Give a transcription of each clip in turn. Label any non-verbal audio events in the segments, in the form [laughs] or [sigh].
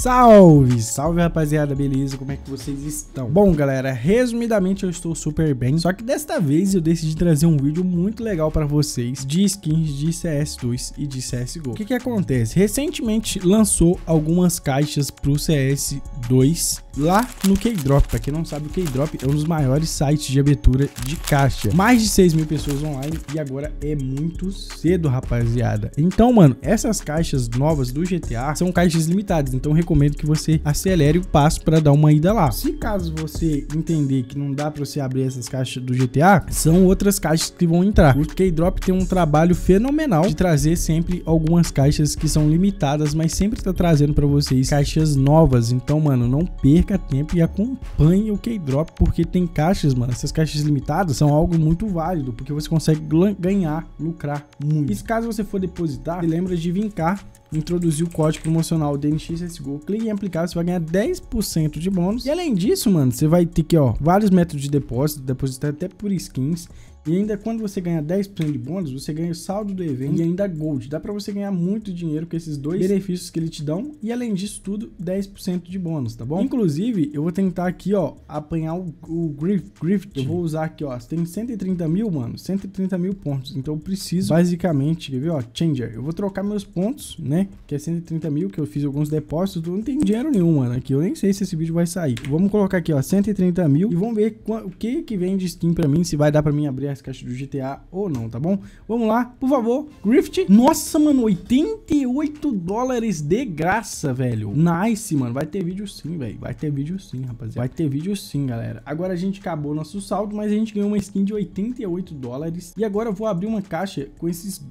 Salve, salve rapaziada, beleza? Como é que vocês estão? Bom galera, resumidamente eu estou super bem, só que desta vez eu decidi trazer um vídeo muito legal para vocês de skins de CS2 e de CSGO. O que que acontece? Recentemente lançou algumas caixas pro CS2 lá no Keydrop. Pra quem não sabe, o Keydrop é um dos maiores sites de abertura de caixa. Mais de 6 mil pessoas online e agora é muito cedo, rapaziada. Então, mano, essas caixas novas do GTA são caixas limitadas, então recomendo recomendo que você acelere o passo para dar uma ida lá. Se caso você entender que não dá para você abrir essas caixas do GTA, são outras caixas que vão entrar. O K-Drop tem um trabalho fenomenal de trazer sempre algumas caixas que são limitadas, mas sempre tá trazendo para vocês caixas novas. Então, mano, não perca tempo e acompanhe o K-Drop porque tem caixas, mano. Essas caixas limitadas são algo muito válido porque você consegue ganhar, lucrar muito. E se caso você for depositar, lembra de vincar introduzir o código promocional DNXSGO, clique em aplicar, você vai ganhar 10% de bônus. E além disso, mano, você vai ter que, ó, vários métodos de depósito, depositar até por skins, e ainda quando você ganha 10% de bônus, você ganha o saldo do evento e ainda gold. Dá para você ganhar muito dinheiro com esses dois benefícios que ele te dão e além disso tudo, 10% de bônus, tá bom? Inclusive, eu vou tentar aqui, ó, apanhar o, o Grift. Grift. Eu vou usar aqui, ó, tem 130 mil, mano, 130 mil pontos. Então eu preciso, basicamente, quer ver, ó, Changer. Eu vou trocar meus pontos, né, que é 130 mil, que eu fiz alguns depósitos, não tem dinheiro nenhum, mano, aqui. Eu nem sei se esse vídeo vai sair. Vamos colocar aqui, ó, 130 mil e vamos ver o que que vem de skin pra mim, se vai dar pra mim abrir BRS Cast do GTA ou não, tá bom? Vamos lá, por favor. Grift. Nossa, mano, 88 dólares de graça, velho. Nice, mano. Vai ter vídeo sim, velho. Vai ter vídeo sim, rapaziada. Vai ter vídeo sim, galera. Agora a gente acabou nosso saldo, mas a gente ganhou uma skin de 88 dólares. E agora eu vou abrir uma caixa com esses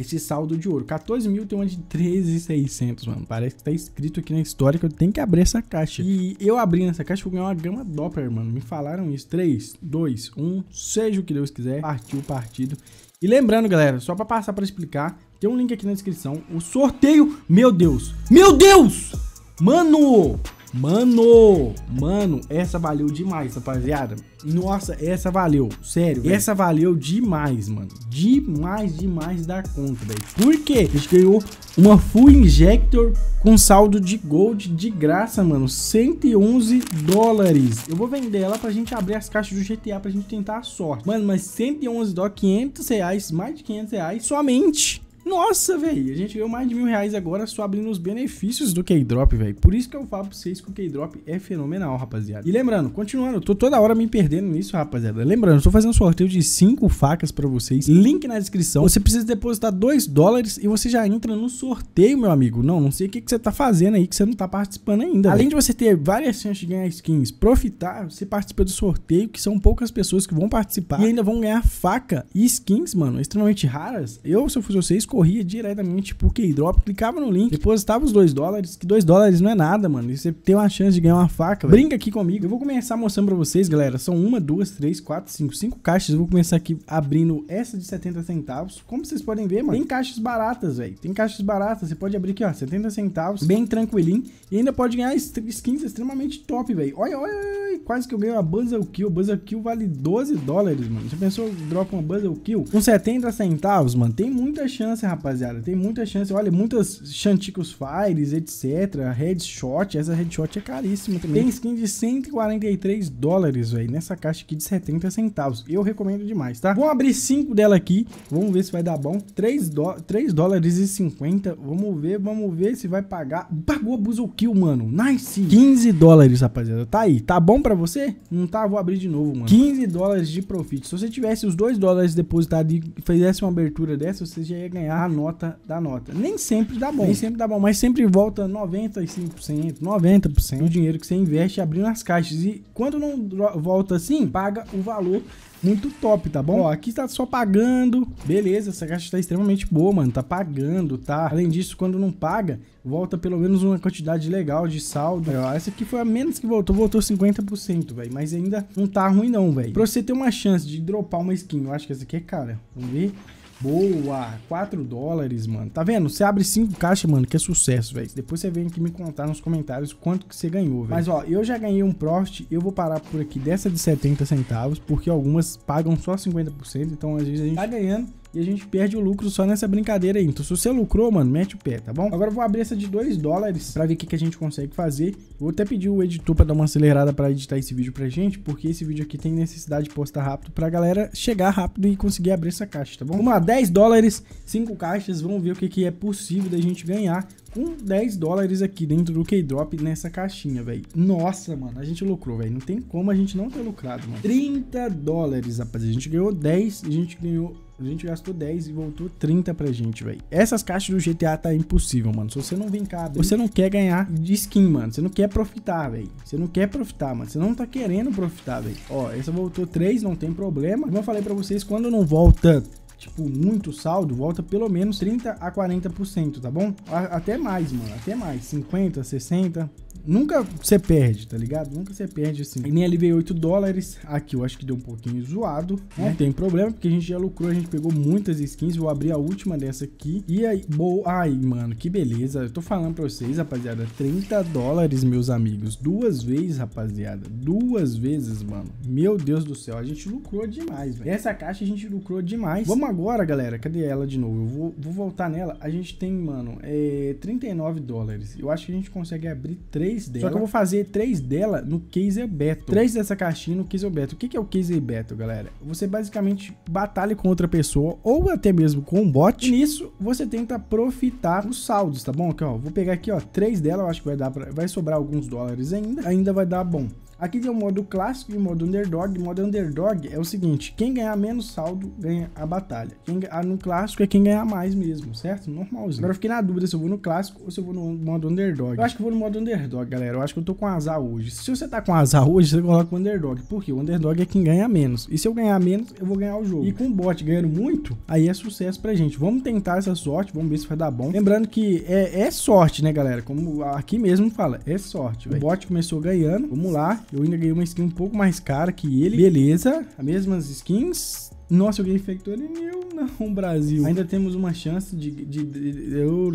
esse saldo de ouro. 14 mil tem uma de 13,600, mano. Parece que tá escrito aqui na história que eu tenho que abrir essa caixa. E eu abri nessa caixa, vou ganhar uma gama Doppler, mano. Me falaram isso. 3, 2, 1, seja o que Deus quiser. Partiu o partido. E lembrando, galera, só pra passar pra explicar, tem um link aqui na descrição. O sorteio... Meu Deus! Meu Deus! Mano! Mano, mano, essa valeu demais, rapaziada. Nossa, essa valeu, sério, véio. essa valeu demais, mano. Demais, demais da conta, velho. Por quê? A gente ganhou uma Full Injector com saldo de gold de graça, mano. 111 dólares. Eu vou vender ela pra gente abrir as caixas do GTA pra gente tentar a sorte. Mano, mas 111 dólares, 500 reais, mais de 500 reais somente nossa, velho, a gente ganhou mais de mil reais agora só abrindo os benefícios do Keydrop, velho. Por isso que eu falo pra vocês que o Keydrop é fenomenal, rapaziada. E lembrando, continuando, eu tô toda hora me perdendo nisso, rapaziada. Lembrando, eu tô fazendo um sorteio de 5 facas pra vocês. Link na descrição. Você precisa depositar 2 dólares e você já entra no sorteio, meu amigo. Não, não sei o que, que você tá fazendo aí, que você não tá participando ainda. Além véio. de você ter várias chances de ganhar skins, profitar, você participa do sorteio, que são poucas pessoas que vão participar e ainda vão ganhar faca e skins, mano, extremamente raras. Eu, se eu fosse vocês, corria diretamente pro K-Drop, clicava no link, depositava os 2 dólares, que 2 dólares não é nada, mano. E você tem uma chance de ganhar uma faca. velho. Brinca aqui comigo. Eu vou começar mostrando pra vocês, galera. São uma, duas, três, quatro, cinco, cinco caixas. Eu vou começar aqui abrindo essa de 70 centavos. Como vocês podem ver, mano, tem caixas baratas, velho. Tem caixas baratas. Você pode abrir aqui, ó, 70 centavos, bem tranquilinho. E ainda pode ganhar skins extremamente top, velho. Olha, olha, olha, quase que eu ganhei uma Buzzer Kill. Buzzer Kill vale 12 dólares, mano. Já pensou, dropa uma Buzzer Kill? Com 70 centavos, mano, tem muita chance rapaziada. Tem muita chance. Olha, muitas Chanticos Fires, etc. Headshot. Essa headshot é caríssima também. Tem skin de 143 dólares, velho. Nessa caixa aqui de 70 centavos. Eu recomendo demais, tá? vamos abrir 5 dela aqui. Vamos ver se vai dar bom. 3, do... 3 dólares e 50. Vamos ver, vamos ver se vai pagar. Pagou a Buzzle Kill, mano. Nice. 15 dólares, rapaziada. Tá aí. Tá bom pra você? Não tá? Vou abrir de novo, mano. 15 dólares de profit. Se você tivesse os 2 dólares depositados e fizesse uma abertura dessa, você já ia ganhar a nota da nota. Nem sempre dá bom. Nem sempre dá bom, mas sempre volta 95%, 90% do dinheiro que você investe abrindo as caixas. E quando não volta assim, paga o valor muito top, tá bom? Ó, aqui tá só pagando. Beleza, essa caixa tá extremamente boa, mano. Tá pagando, tá? Além disso, quando não paga, volta pelo menos uma quantidade legal de saldo. É, ó, essa aqui foi a menos que voltou, voltou 50%, velho. Mas ainda não tá ruim não, velho. Pra você ter uma chance de dropar uma skin, eu acho que essa aqui é cara. Vamos ver. Boa, 4 dólares, mano. Tá vendo? Você abre 5 caixas, mano, que é sucesso, velho. Depois você vem aqui me contar nos comentários quanto que você ganhou, velho. Mas, ó, eu já ganhei um profit, eu vou parar por aqui dessa de 70 centavos, porque algumas pagam só 50%, então às vezes a gente tá ganhando e a gente perde o lucro só nessa brincadeira aí. Então, se você lucrou, mano, mete o pé, tá bom? Agora eu vou abrir essa de 2 dólares pra ver o que, que a gente consegue fazer. Vou até pedir o editor pra dar uma acelerada pra editar esse vídeo pra gente, porque esse vídeo aqui tem necessidade de postar rápido pra galera chegar rápido e conseguir abrir essa caixa, tá bom? Vamos lá, 10 dólares, 5 caixas, vamos ver o que, que é possível da gente ganhar com 10 dólares aqui dentro do K-Drop nessa caixinha, velho. Nossa, mano, a gente lucrou, velho. Não tem como a gente não ter lucrado, mano. 30 dólares, rapaziada. A gente ganhou 10, a gente ganhou a gente gastou 10 e voltou 30 pra gente, velho. Essas caixas do GTA tá impossível, mano. Se você não vem cá, você não quer ganhar de skin, mano. Você não quer profitar, velho. Você não quer profitar, mano. Você não tá querendo profitar, velho. Ó, essa voltou 3, não tem problema. Como eu falei pra vocês, quando não volta tipo, muito saldo, volta pelo menos 30 a 40%, tá bom? até mais, mano, até mais, 50, 60. Nunca você perde, tá ligado? Nunca você perde assim. NLV 8 dólares, aqui eu acho que deu um pouquinho zoado, não né? é. tem problema, porque a gente já lucrou, a gente pegou muitas skins, vou abrir a última dessa aqui. E aí, boa, ai, mano, que beleza. Eu tô falando pra vocês, rapaziada, 30 dólares, meus amigos, duas vezes, rapaziada, duas vezes, mano. Meu Deus do céu, a gente lucrou demais, velho. Essa caixa a gente lucrou demais. Vamos agora, galera, cadê ela de novo? Eu vou, vou voltar nela. A gente tem, mano, é, 39 dólares. Eu acho que a gente consegue abrir 3 dela. Só que eu vou fazer 3 dela no case Beto. 3 dessa caixinha no case Beto. O que é o case Beto, galera? Você basicamente batalha com outra pessoa ou até mesmo com um bot. E nisso, você tenta profitar os saldos, tá bom? Aqui, ó, vou pegar aqui, ó, 3 dela. Eu acho que vai dar pra, vai sobrar alguns dólares ainda. Ainda vai dar bom. Aqui tem o modo clássico e o modo underdog. O modo underdog é o seguinte, quem ganhar menos saldo ganha a batalha. Quem, no clássico é quem ganhar mais mesmo, certo? Normalzinho. Agora eu fiquei na dúvida se eu vou no clássico ou se eu vou no modo underdog. Eu acho que vou no modo underdog, galera. Eu acho que eu tô com azar hoje. Se você tá com azar hoje, você coloca o underdog. Porque o underdog é quem ganha menos. E se eu ganhar menos, eu vou ganhar o jogo. E com o bot ganhando muito, aí é sucesso pra gente. Vamos tentar essa sorte, vamos ver se vai dar bom. Lembrando que é, é sorte, né, galera? Como aqui mesmo fala, é sorte, velho. O bot começou ganhando, vamos lá. Eu ainda ganhei uma skin um pouco mais cara que ele. Beleza, as mesmas skins. Nossa, alguém infectou ele? Eu não, [laughs] Brasil. Ainda temos uma chance de... de, de, de eu...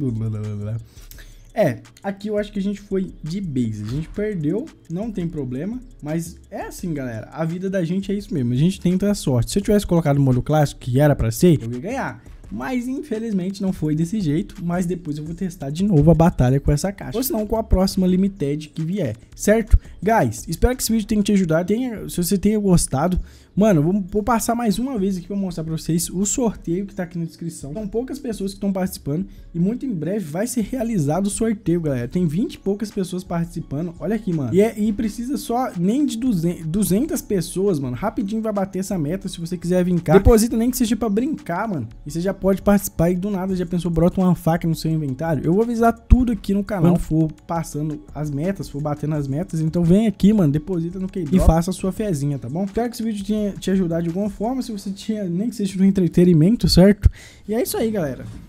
É, aqui eu acho que a gente foi de base. A gente perdeu, não tem problema. Mas é assim, galera. A vida da gente é isso mesmo. A gente tenta a sorte. Se eu tivesse colocado o modo clássico, que era para ser, eu ia ganhar. Mas infelizmente não foi desse jeito, mas depois eu vou testar de novo a batalha com essa caixa, ou se não com a próxima Limited que vier, certo? Guys, espero que esse vídeo tenha te ajudado, tenha, se você tenha gostado, Mano, vou, vou, passar mais uma vez aqui pra mostrar pra vocês o sorteio que tá aqui na descrição. São poucas pessoas que estão participando e muito em breve vai ser realizado o sorteio, galera. Tem 20 e poucas pessoas participando. Olha aqui, mano. E, é, e precisa só nem de 200, 200 pessoas, mano. Rapidinho vai bater essa meta se você quiser cá. Deposita nem que seja pra brincar, mano. E você já pode participar e do nada já pensou, brota uma faca no seu inventário. Eu vou avisar tudo aqui no canal. Quando for passando as metas, for batendo as metas. Então vem aqui, mano, deposita no k e faça a sua fezinha, tá bom? Espero que esse vídeo tenha te ajudar de alguma forma, se você tinha, nem que seja no entretenimento, certo? E é isso aí, galera.